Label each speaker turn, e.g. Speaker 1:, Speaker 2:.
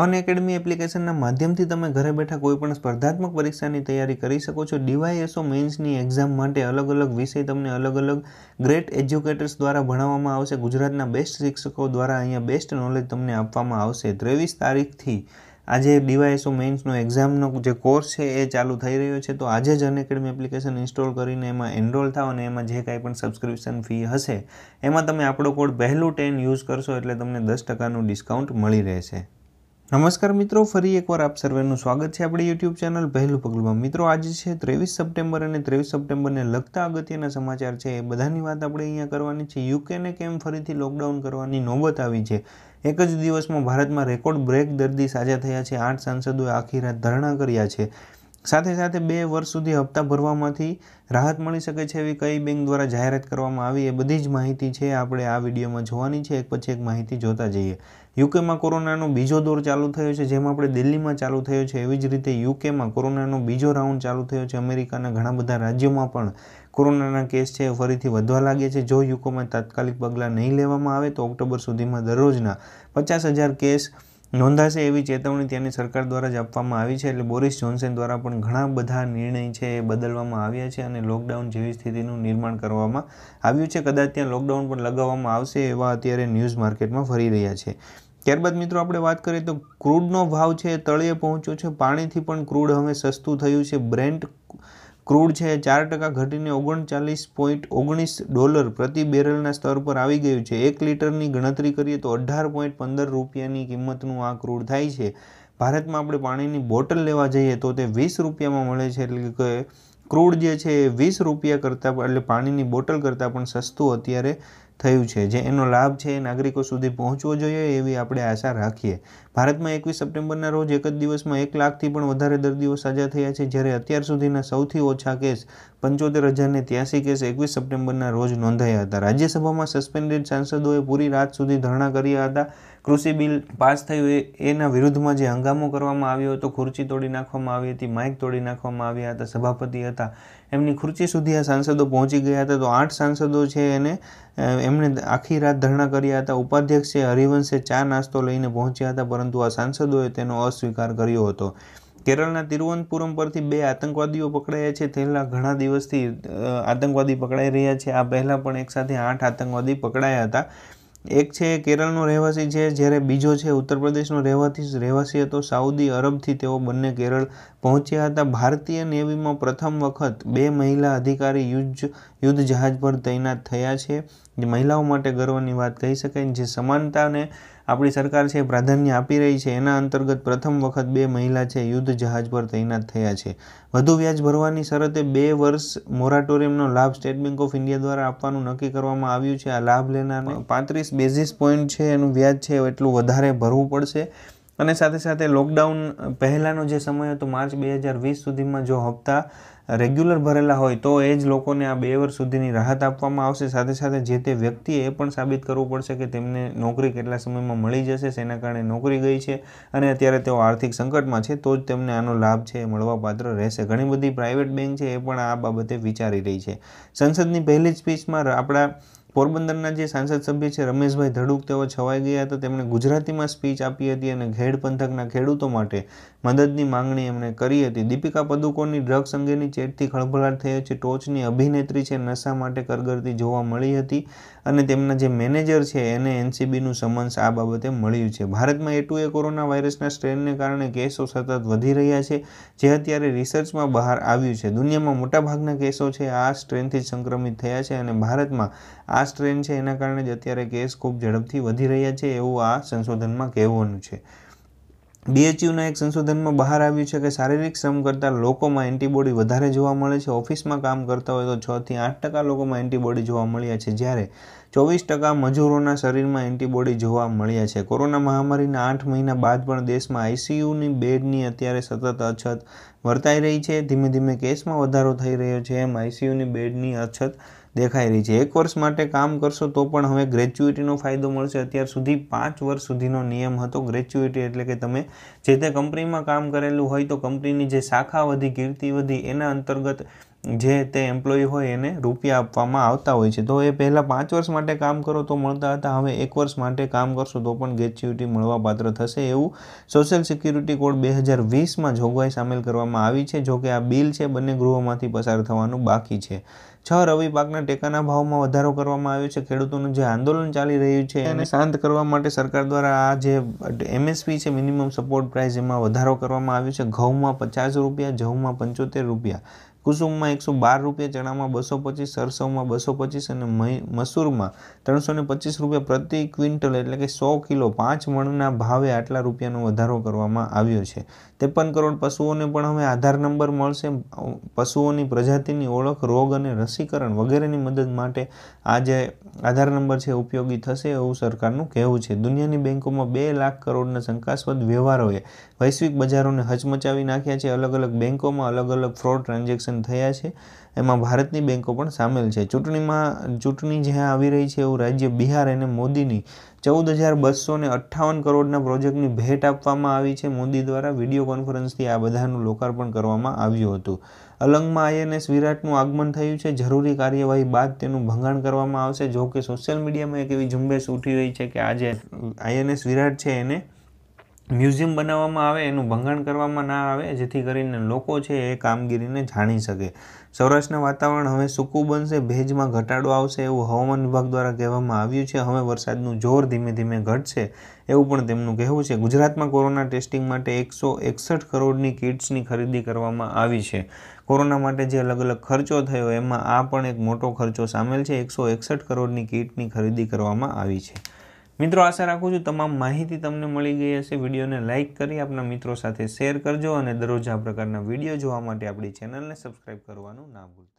Speaker 1: અનએકેડમી એપ્લિકેશનના માધ્યમથી તમે ઘરે બેઠા કોઈપણ સ્પર્ધાત્મક પરીક્ષાની તૈયારી કરી શકો છો ડીવાયએસઓ મેન્સની એક્ઝામ માટે અલગ અલગ વિષય તમને અલગ અલગ ગ્રેટ એજ્યુકેટર્સ દ્વારા ભણાવવામાં આવશે ગુજરાતના બેસ્ટ શિક્ષકો દ્વારા અહીંયા બેસ્ટ નોલેજ તમને આપવામાં આવશે ત્રેવીસ તારીખથી આજે ડીવાયએસઓ મેન્સનો એક્ઝામનો જે કોર્સ છે એ ચાલુ થઈ રહ્યો છે તો આજે જ અનએકેડમી એપ્લિકેશન ઇન્સ્ટોલ કરીને એમાં એનરોલ થાવ અને એમાં જે કાંઈ પણ સબસ્ક્રિપ્શન ફી હશે એમાં તમે આપણો કોડ પહેલું ટેન યુઝ કરશો એટલે તમને દસ ટકાનું ડિસ્કાઉન્ટ મળી રહેશે નમસ્કાર મિત્રો ફરી એકવાર આપ સર્વેનું સ્વાગત છે આપણી યુટ્યુબ ચેનલ પહેલું પગલું મિત્રો આજે છે ત્રેવીસ સપ્ટેમ્બર અને ત્રેવીસ સપ્ટેમ્બરને લગતા અગત્યના સમાચાર છે એ બધાની વાત આપણે અહીંયા કરવાની છે યુકેને કેમ ફરીથી લોકડાઉન કરવાની નોબત આવી છે એક જ દિવસમાં ભારતમાં રેકોર્ડ બ્રેક દર્દી સાજા થયા છે આઠ સાંસદોએ આખી રાત ધરણા કર્યા છે સાથે સાથે બે વર્ષ સુધી હપ્તા ભરવામાંથી રાહત મળી શકે છે એવી કઈ બેંક દ્વારા જાહેરાત કરવામાં આવી એ બધી જ માહિતી છે આપણે આ વિડીયોમાં જોવાની છે એક પછી એક માહિતી જોતા જઈએ યુકેમાં કોરોનાનો બીજો દોર ચાલુ થયો છે જેમ આપણે દિલ્હીમાં ચાલુ થયો છે એવી જ રીતે યુકેમાં કોરોનાનો બીજો રાઉન્ડ ચાલુ થયો છે અમેરિકાના ઘણા બધા રાજ્યોમાં પણ કોરોનાના કેસ છે ફરીથી વધવા લાગે છે જો યુકોમાં તાત્કાલિક પગલાં નહીં લેવામાં આવે તો ઓક્ટોબર સુધીમાં દરરોજના પચાસ હજાર કેસ નોંધાશે એવી ચેતવણી ત્યાંની સરકાર દ્વારા જ આપવામાં આવી છે એટલે બોરિસ જોન્સન દ્વારા પણ ઘણા બધા નિર્ણય છે એ બદલવામાં આવ્યા છે અને લોકડાઉન જેવી સ્થિતિનું નિર્માણ કરવામાં આવ્યું છે કદાચ ત્યાં લોકડાઉન પણ લગાવવામાં આવશે એવા અત્યારે ન્યૂઝ માર્કેટમાં ફરી રહ્યા છે ત્યારબાદ મિત્રો આપણે વાત કરીએ તો ક્રૂડનો ભાવ છે તળિયે પહોંચ્યો છે પાણીથી પણ ક્રૂડ હવે સસ્તું થયું છે બ્રેન્ડ ક્રૂડ છે ચાર ટકા ઘટીને ઓગણચાલીસ પોઈન્ટ ઓગણીસ ડોલર પ્રતિ બેરલના સ્તર પર આવી ગયું છે એક લીટરની ગણતરી કરીએ તો અઢાર પોઈન્ટ પંદર રૂપિયાની કિંમતનું આ ક્રૂડ થાય છે ભારતમાં આપણે પાણીની બોટલ લેવા જઈએ તો તે વીસ રૂપિયામાં મળે છે એટલે કે ક્રૂડ જે છે એ વીસ રૂપિયા કરતાં એટલે પાણીની બોટલ કરતાં પણ સસ્તું અત્યારે થયું છે જે એનો લાભ છે એ નાગરિકો સુધી પહોંચવો જોઈએ એવી આપણે આશા રાખીએ ભારતમાં એકવીસ સપ્ટેમ્બરના રોજ એક જ દિવસમાં એક લાખથી પણ વધારે દર્દીઓ સાજા થયા છે જ્યારે અત્યાર સુધીના સૌથી ઓછા કેસ પંચોતેર હજારને ત્યાસી કેસ એકવીસ સપ્ટેમ્બરના રોજ નોંધાયા હતા રાજ્યસભામાં સસ્પેન્ડેડ સાંસદોએ પૂરી રાત સુધી ધરણા કર્યા હતા કૃષિ બિલ પાસ થયું એના વિરુદ્ધમાં જે હંગામો કરવામાં આવ્યો હતો ખુરશી તોડી નાખવામાં આવી હતી માઇક તોડી નાખવામાં આવ્યા હતા સભાપતિ હતા એમની ખુરચી સુધી આ સાંસદો પહોંચી ગયા હતા તો આઠ સાંસદો છે એને એમણે આખી રાત ધરણા કર્યા હતા ઉપાધ્યક્ષે હરિવંશે ચા નાસ્તો લઈને પહોંચ્યા હતા પરંતુ આ સાંસદોએ તેનો અસ્વીકાર કર્યો હતો કેરળના તિરુવનંતપુરમ પરથી બે આતંકવાદીઓ પકડાયા છે તેના ઘણા દિવસથી આતંકવાદી પકડાઈ રહ્યા છે આ પહેલાં પણ એકસાથે આઠ આતંકવાદી પકડાયા હતા એક છે કેરળનો રહેવાસી છે જ્યારે બીજો છે ઉત્તર પ્રદેશનો રહેવાસી રહેવાસી હતો સાઉદી અરબથી તેઓ બંને કેરળ પહોંચ્યા હતા ભારતીય નેવીમાં પ્રથમ વખત બે મહિલા અધિકારી યુદ્ધ યુદ્ધ જહાજ પર તૈનાત થયા છે જે મહિલાઓ માટે ગર્વની વાત કહી શકાય જે સમાનતાને આપણી સરકાર છે પ્રાધાન્ય આપી રહી છે એના અંતર્ગત પ્રથમ વખત બે મહિલા છે યુદ્ધ જહાજ પર તૈનાત થયા છે વધુ વ્યાજ ભરવાની શરતે બે વર્ષ મોરાટોરિયમનો લાભ સ્ટેટ બેન્ક ઓફ ઇન્ડિયા દ્વારા આપવાનું નક્કી કરવામાં આવ્યું છે આ લાભ લેનારને પાંત્રીસ બેઝિસ પોઈન્ટ છે એનું વ્યાજ છે એટલું વધારે ભરવું પડશે અને સાથે સાથે લોકડાઉન પહેલાંનો જે સમય હતો માર્ચ બે હજાર વીસ સુધીમાં જો હપ્તા રેગ્યુલર ભરેલા હોય તો એ જ લોકોને આ બે વર્ષ સુધીની રાહત આપવામાં આવશે સાથે સાથે જે તે વ્યક્તિએ એ પણ સાબિત કરવું પડશે કે તેમને નોકરી કેટલા સમયમાં મળી જશે તેના કારણે નોકરી ગઈ છે અને અત્યારે તેઓ આર્થિક સંકટમાં છે તો જ તેમને આનો લાભ છે એ મળવાપાત્ર રહેશે ઘણી બધી પ્રાઇવેટ બેંક છે એ પણ આ બાબતે વિચારી રહી છે સંસદની પહેલી સ્પીચમાં આપણા પોરબંદરના જે સાંસદ સભ્ય છે રમેશભાઈ ધડુક તેઓ છવાઈ ગયા હતા તેમણે ગુજરાતીમાં સ્પીચ આપી હતી અને ઘેડ પંથકના ખેડૂતો માટે મદદની માંગણી એમણે કરી હતી દીપિકા પદુકોણની ડ્રગ્સ અંગેની ચેટથી ખળભળાટ થયો છે ટોચની અભિનેત્રી છે નશા માટે કરગરતી જોવા મળી હતી અને તેમના જે મેનેજર છે એને એનસીબીનું સમન્સ આ બાબતે મળ્યું છે ભારતમાં એ કોરોના વાયરસના સ્ટ્રેનને કારણે કેસો સતત વધી રહ્યા છે જે અત્યારે રિસર્ચમાં બહાર આવ્યું છે દુનિયામાં મોટાભાગના કેસો છે આ સ્ટ્રેનથી સંક્રમિત થયા છે અને ભારતમાં આ ફાસ્ટ ટ્રેન છે એના કારણે જ અત્યારે કેસ ખૂબ ઝડપથી વધી રહ્યા છે એવું આ સંશોધનમાં કહેવાનું છે બીએચયુના એક સંશોધનમાં બહાર આવ્યું છે કે શારીરિક શ્રમ કરતાં લોકોમાં એન્ટીબોડી વધારે જોવા મળે છે ઓફિસમાં કામ કરતા હોય તો છથી આઠ ટકા લોકોમાં એન્ટીબોડી જોવા મળ્યા છે જ્યારે ચોવીસ ટકા મજૂરોના શરીરમાં એન્ટીબોડી જોવા મળ્યા છે કોરોના મહામારીના આઠ મહિના બાદ પણ દેશમાં આઈસીયુની બેડની અત્યારે સતત અછત વર્તાઈ રહી છે ધીમે ધીમે કેસમાં વધારો થઈ રહ્યો છે એમ આઈસીયુની બેડની અછત દેખાઈ રહી છે એક વર્ષ માટે કામ કરશો તો પણ હવે ગ્રેચ્યુઇટીનો ફાયદો મળશે અત્યાર સુધી પાંચ વર્ષ સુધીનો નિયમ હતો ગ્રેચ્યુઇટી એટલે કે તમે જે તે કંપનીમાં કામ કરેલું હોય તો કંપનીની જે શાખા વધી કીર્તિ વધી એના અંતર્ગત જે તે એમ્પ્લોયી હોય એને રૂપિયા આપવામાં આવતા હોય છે તો એ પહેલાં પાંચ વર્ષ માટે કામ કરો તો મળતા હતા હવે એક વર્ષ માટે કામ કરશો તો પણ ગ્રેચ્યુટી મળવાપાત્ર થશે એવું સોશિયલ સિક્યુરિટી કોડ બે હજાર વીસમાં જોગવાઈ સામેલ કરવામાં આવી છે જોકે આ બિલ છે બંને ગૃહોમાંથી પસાર થવાનું બાકી છે છ રવિ પાકના ટેકાના ભાવમાં વધારો કરવામાં આવ્યો છે ખેડૂતોનું જે આંદોલન ચાલી રહ્યું છે એને શાંત કરવા માટે સરકાર દ્વારા આ જે એમએસપી છે મિનિમમ સપોર્ટ પ્રાઇસ એમાં વધારો કરવામાં આવ્યો છે ઘઉંમાં પચાસ રૂપિયા જવમાં પંચોતેર રૂપિયા કુસુમમાં એકસો બાર રૂપિયા ચણામાં બસો પચીસ સરસવમાં બસો પચીસ અને મસૂરમાં ત્રણસો ને પચીસ રૂપિયા પ્રતિ ક્વિન્ટલ એટલે કે સો કિલો પાંચ મણના ભાવે આટલા રૂપિયાનો વધારો કરવામાં આવ્યો છે ત્રેપન કરોડ પશુઓને પણ હવે આધાર નંબર મળશે પશુઓની પ્રજાતિની ઓળખ રોગ અને રસીકરણ વગેરેની મદદ માટે આ જે આધાર નંબર છે ઉપયોગી થશે એવું સરકારનું કહેવું છે દુનિયાની બેન્કોમાં બે લાખ કરોડના શંકાસ્પદ વ્યવહારોએ વૈશ્વિક બજારોને હચમચાવી નાખ્યા છે અલગ અલગ બેંકોમાં અલગ અલગ ફ્રોડ ટ્રાન્ઝેક્શન નુકસાન થયા છે એમાં ભારતની બેન્કો પણ સામેલ છે ચૂંટણીમાં ચૂંટણી જ્યાં આવી રહી છે એવું રાજ્ય બિહાર અને મોદીની ચૌદ હજાર બસો ને અઠ્ઠાવન કરોડના પ્રોજેક્ટની ભેટ આપવામાં આવી છે મોદી દ્વારા વિડીયો કોન્ફરન્સથી આ બધાનું લોકાર્પણ કરવામાં આવ્યું હતું અલંગમાં આઈએનએસ વિરાટનું આગમન થયું છે જરૂરી કાર્યવાહી બાદ તેનું ભંગાણ કરવામાં આવશે જો કે સોશિયલ મીડિયામાં એક એવી ઝુંબેશ ઉઠી રહી છે કે આજે આઈએનએસ વિરાટ છે એને મ્યુઝિયમ બનાવવામાં આવે એનું ભંગાણ કરવામાં ના આવે જેથી કરીને લોકો છે એ કામગીરીને જાણી શકે સૌરાષ્ટ્રના વાતાવરણ હવે સૂકું બનશે ભેજમાં ઘટાડો આવશે એવું હવામાન વિભાગ દ્વારા કહેવામાં આવ્યું છે હવે વરસાદનું જોર ધીમે ધીમે ઘટશે એવું પણ તેમનું કહેવું છે ગુજરાતમાં કોરોના ટેસ્ટિંગ માટે એકસો એકસઠ કરોડની કિટ્સની ખરીદી કરવામાં આવી છે કોરોના માટે જે અલગ અલગ ખર્ચો થયો એમાં આ પણ એક મોટો ખર્ચો સામેલ છે એકસો એકસઠ કરોડની કિટની ખરીદી કરવામાં આવી છે મિત્રો આશા રાખું છું તમામ માહિતી તમને મળી ગઈ હશે વિડીયોને લાઇક કરી આપના મિત્રો સાથે શેર કરજો અને દરરોજ આ પ્રકારના વિડીયો જોવા માટે આપણી ચેનલને સબસ્ક્રાઈબ કરવાનું ના ભૂલતા